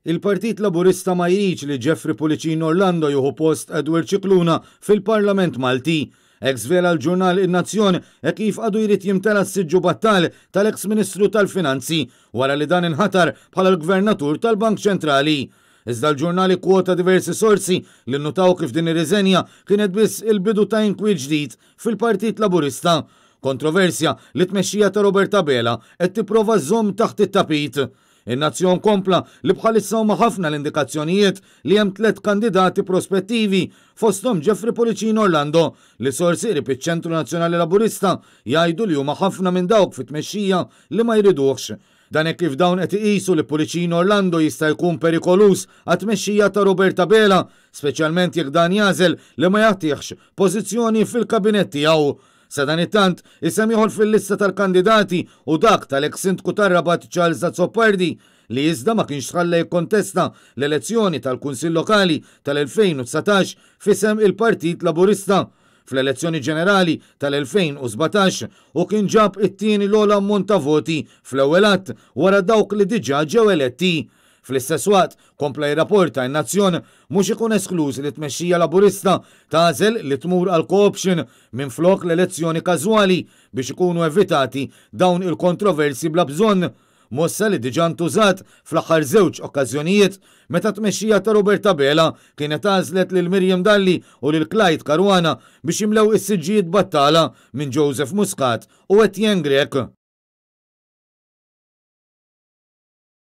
Il-Partit Laburista ma jriċ li Jeffrey Pulicin Orlando juhu post Edward Cicluna fil-Parlament Malti. Ex vela l-ġurnal Il-Nazzjon e kif għadu jrid jimtela s-sidġu battal tal eks ministru tal-Finanzi wara li dan inħatar bħala l-Gvernatur tal-Bank Ċentrali. Iżda l-ġurnali kwota diversi sorsi li notaw kif din ir-riżenja kienet biss il-bidu ta' Inkwi ġdid fil-Partit Laburista. Kontroversja li tmexxija ta' Roberta Bela qed tipprova żomm taħt it-tapit. Il-nazzjon kompla li bħalissa huma ħafna l-indikazzjonijiet li hemm tliet kandidati prospettivi fostom Jeffrey Policin Orlando li sorsiri piċ-Ċentru Nazzjonali Laburista jgħidu li huma ħafna minn dawk fit-tmexxija li ma jriduhx. Dan hekk kif dawn qed iqisu li Policin Orlando jista' jkun perikolus għat tmexxija ta' Roberta Bela, speċjalment jekk dan jażel li ma jagħtihx pożizzjoni fil-kabinett tiegħu. Sa dan it-tant, jisamiħol fil-lista tal-kandidati u dak tal-eksintku tar-rabat Charles Azzopardi li jizda ma kienx xalla jikkontesta l-elezzjoni tal-Kunsill Lokali tal-2019 fisem il-Partit Laburista fl-elezzjoni ġenerali tal-2017 u kien ġab it-tieni l-ola ammont ta' voti fl-ewelat wara dawk li diġa ġew eletti Fl-istess waqt, kompla jirrapporta in-nazzjon mhux ikun esklus li tmexxija laburista tażel li tmur għal corruption minn flok l-elezzjoni każwali biex ikunu evitati dawn il-kontroversi bla bżonn mossa li diġan tużat fl-axar żewġ okkażjonijiet meta tmexxija ta' Roberta Bela kienet għażlet lil Mirjam Dalli u lil Clyde Karwana biex jimlew is-siġġijiet battala minn Joseph Muscat u Etienne Grek.